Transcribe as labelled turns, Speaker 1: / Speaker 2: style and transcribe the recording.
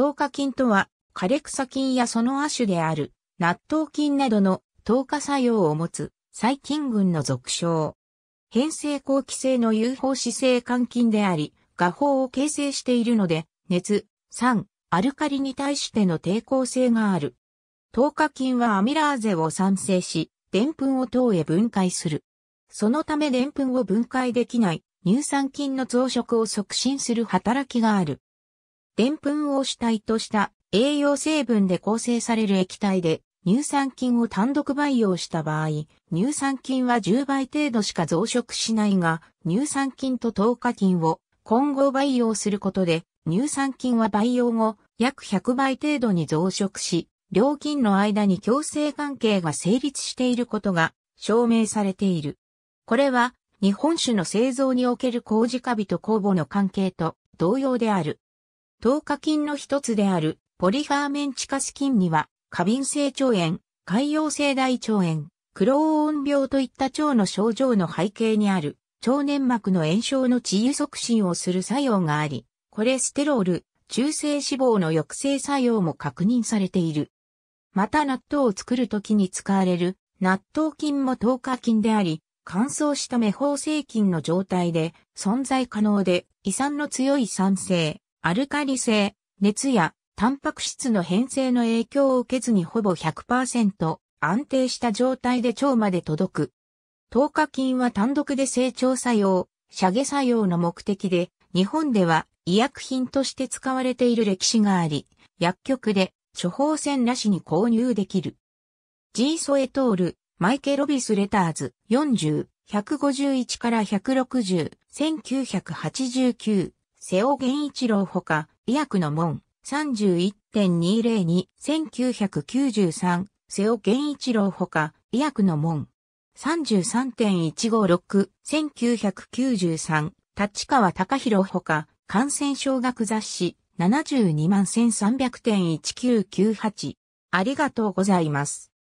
Speaker 1: 糖化菌とは、枯れ草菌やその亜種である、納豆菌などの糖化作用を持つ細菌群の俗称。変性後期性の有法子性肝菌であり、画法を形成しているので、熱、酸、アルカリに対しての抵抗性がある。糖化菌はアミラーゼを産生し、デンプンを糖へ分解する。そのためデンプンを分解できない乳酸菌の増殖を促進する働きがある。でんぷんを主体とした栄養成分で構成される液体で乳酸菌を単独培養した場合、乳酸菌は10倍程度しか増殖しないが、乳酸菌と糖化菌を混合培養することで、乳酸菌は培養後、約100倍程度に増殖し、両菌の間に共生関係が成立していることが証明されている。これは、日本酒の製造における麹カビと酵母の関係と同様である。糖化菌の一つであるポリファーメンチカス菌には、過敏性腸炎、潰瘍性大腸炎、クローオン病といった腸の症状の背景にある腸粘膜の炎症の治癒促進をする作用があり、コレステロール、中性脂肪の抑制作用も確認されている。また納豆を作るときに使われる納豆菌も糖化菌であり、乾燥した目方性菌の状態で存在可能で、胃酸の強い酸性、アルカリ性、熱やタンパク質の変性の影響を受けずにほぼ100%安定した状態で腸まで届く。糖化菌は単独で成長作用、下下作用の目的で、日本では医薬品として使われている歴史があり、薬局で処方箋なしに購入できる。G ソエトール、マイケロビスレターズ40、151から160、1989、瀬尾源一郎ほか、医薬の門、31.202、1993、瀬尾源一郎ほか、医薬の門、33.156、1993、立川隆弘ほか、感染症学雑誌、72万1300.1998。ありがとうございます。